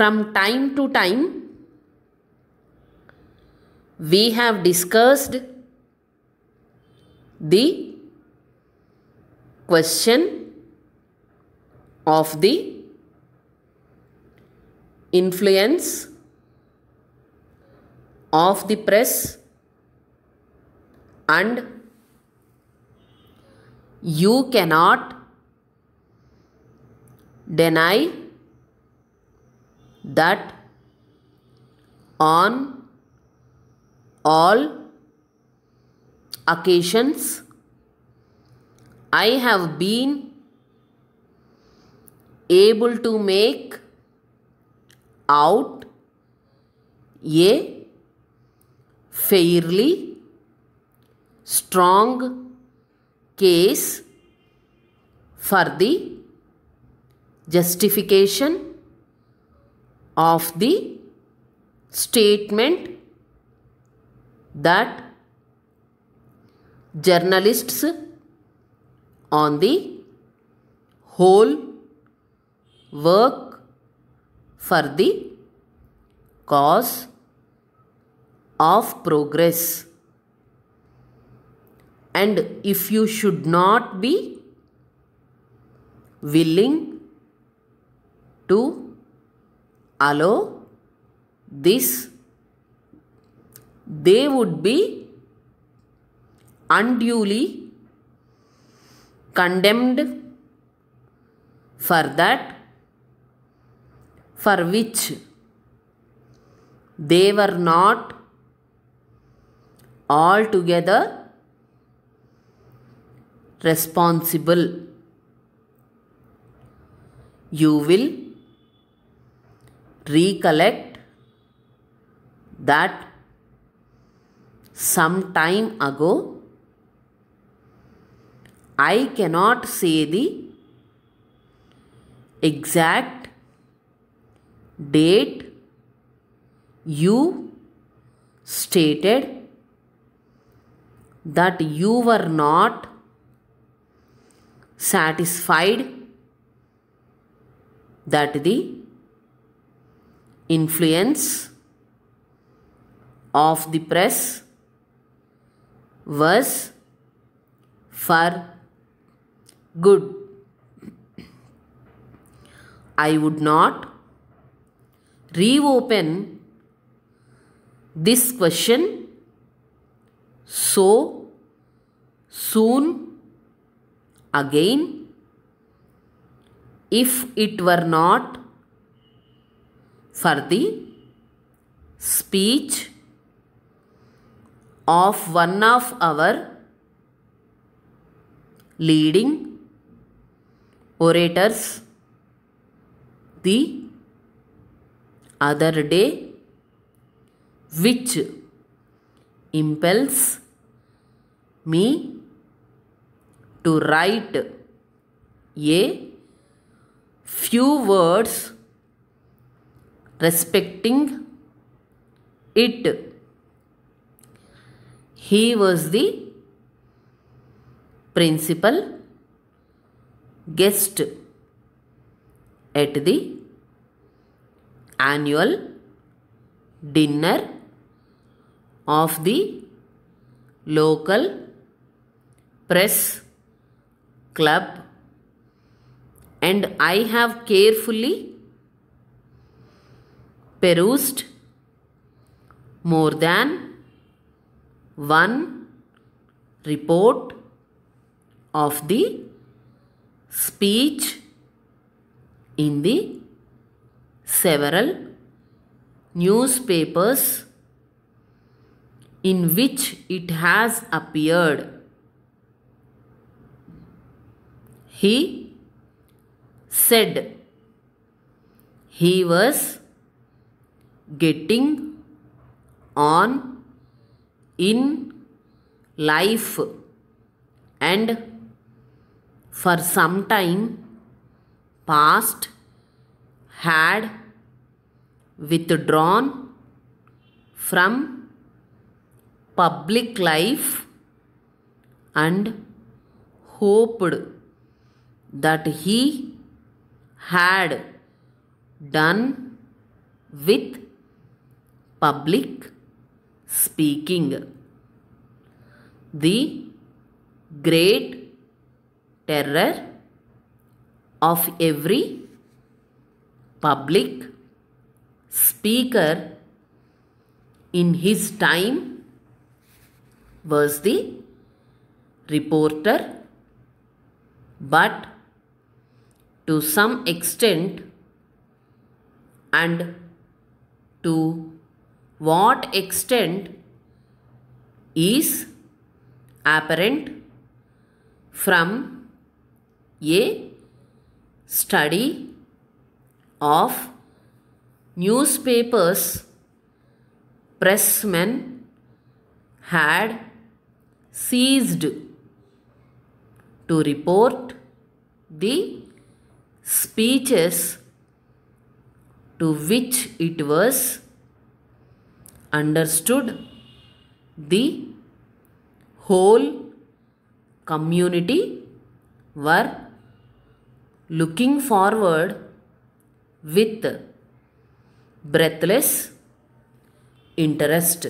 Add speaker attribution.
Speaker 1: From time to time, we have discussed the question of the influence of the press and you cannot deny that on all occasions I have been able to make out a fairly strong case for the justification of the statement that journalists on the whole work for the cause of progress and if you should not be willing to allow this, they would be unduly condemned for that for which they were not altogether responsible. You will recollect that some time ago I cannot say the exact date you stated that you were not satisfied that the influence of the press was for good. I would not reopen this question so soon again if it were not for the speech of one of our leading orators the other day which impels me to write a few words respecting it. He was the principal guest at the annual dinner of the local press club and I have carefully perused more than one report of the speech in the several newspapers in which it has appeared. He said he was getting on in life and for some time past had withdrawn from public life and hoped that he had done with public speaking the great terror of every public speaker in his time was the reporter but to some extent and to what extent is apparent from a study of newspapers pressmen had ceased to report the speeches to which it was understood the whole community were looking forward with breathless interest.